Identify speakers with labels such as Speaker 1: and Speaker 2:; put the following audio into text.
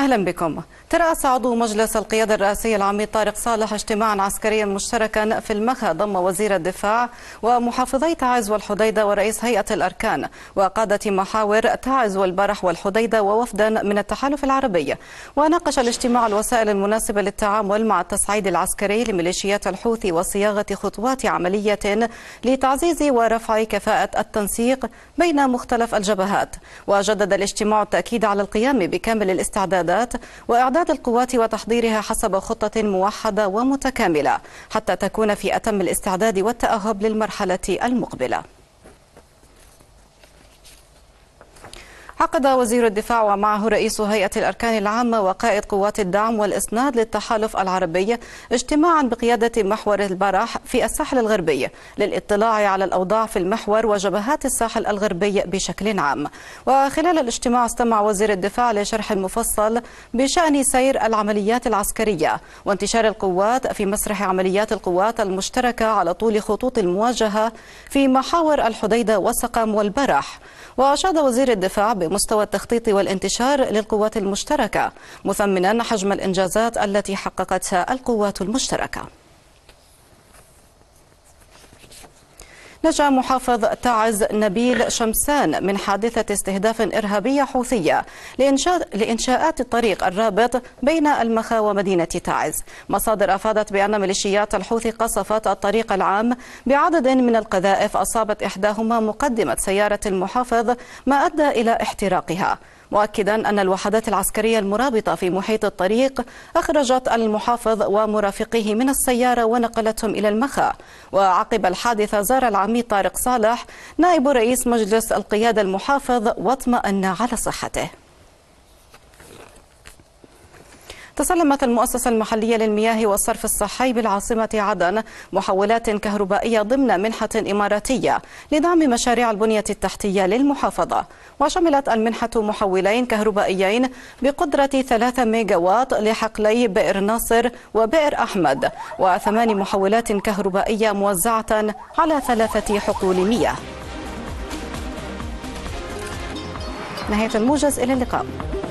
Speaker 1: أهلا بكم ترأس عضو مجلس القيادة الرئاسي العميد طارق صالح اجتماعا عسكريا مشتركا في المخا ضم وزير الدفاع ومحافظي تعز والحديدة ورئيس هيئة الأركان وقادة محاور تعز والبرح والحديدة ووفدا من التحالف العربي وناقش الاجتماع الوسائل المناسبة للتعامل مع التصعيد العسكري لميليشيات الحوثي وصياغة خطوات عملية لتعزيز ورفع كفاءة التنسيق بين مختلف الجبهات وجدد الاجتماع التأكيد على القيام بكامل الاستعداد المستجدات وإعداد القوات وتحضيرها حسب خطة موحدة ومتكاملة حتى تكون في أتم الاستعداد والتأهب للمرحلة المقبلة عقد وزير الدفاع ومعه رئيس هيئة الأركان العامة وقائد قوات الدعم والإسناد للتحالف العربي اجتماعا بقيادة محور البرح في الساحل الغربي للاطلاع على الأوضاع في المحور وجبهات الساحل الغربي بشكل عام وخلال الاجتماع استمع وزير الدفاع لشرح مفصل بشأن سير العمليات العسكرية وانتشار القوات في مسرح عمليات القوات المشتركة على طول خطوط المواجهة في محاور الحديدة وسقم والبرح وأشاد وزير الدفاع المستوى التخطيطي والانتشار للقوات المشتركة مثمنا حجم الإنجازات التي حققتها القوات المشتركة نجا محافظ تعز نبيل شمسان من حادثة استهداف إرهابية حوثية لإنشاء لإنشاءات الطريق الرابط بين المخا ومدينة تعز مصادر أفادت بأن ميليشيات الحوثي قصفت الطريق العام بعدد من القذائف أصابت إحداهما مقدمة سيارة المحافظ ما أدى إلى احتراقها مؤكدا أن الوحدات العسكرية المرابطة في محيط الطريق أخرجت المحافظ ومرافقيه من السيارة ونقلتهم إلى المخا وعقب الحادثة زار العميد طارق صالح نائب رئيس مجلس القيادة المحافظ واطمأن على صحته تسلمت المؤسسة المحلية للمياه والصرف الصحي بالعاصمة عدن محولات كهربائية ضمن منحة إماراتية لدعم مشاريع البنية التحتية للمحافظة وشملت المنحة محولين كهربائيين بقدرة 3 ميجاوات لحقلي بئر ناصر وبئر أحمد وثمان محولات كهربائية موزعة على ثلاثة حقول مياه نهاية الموجز إلى اللقاء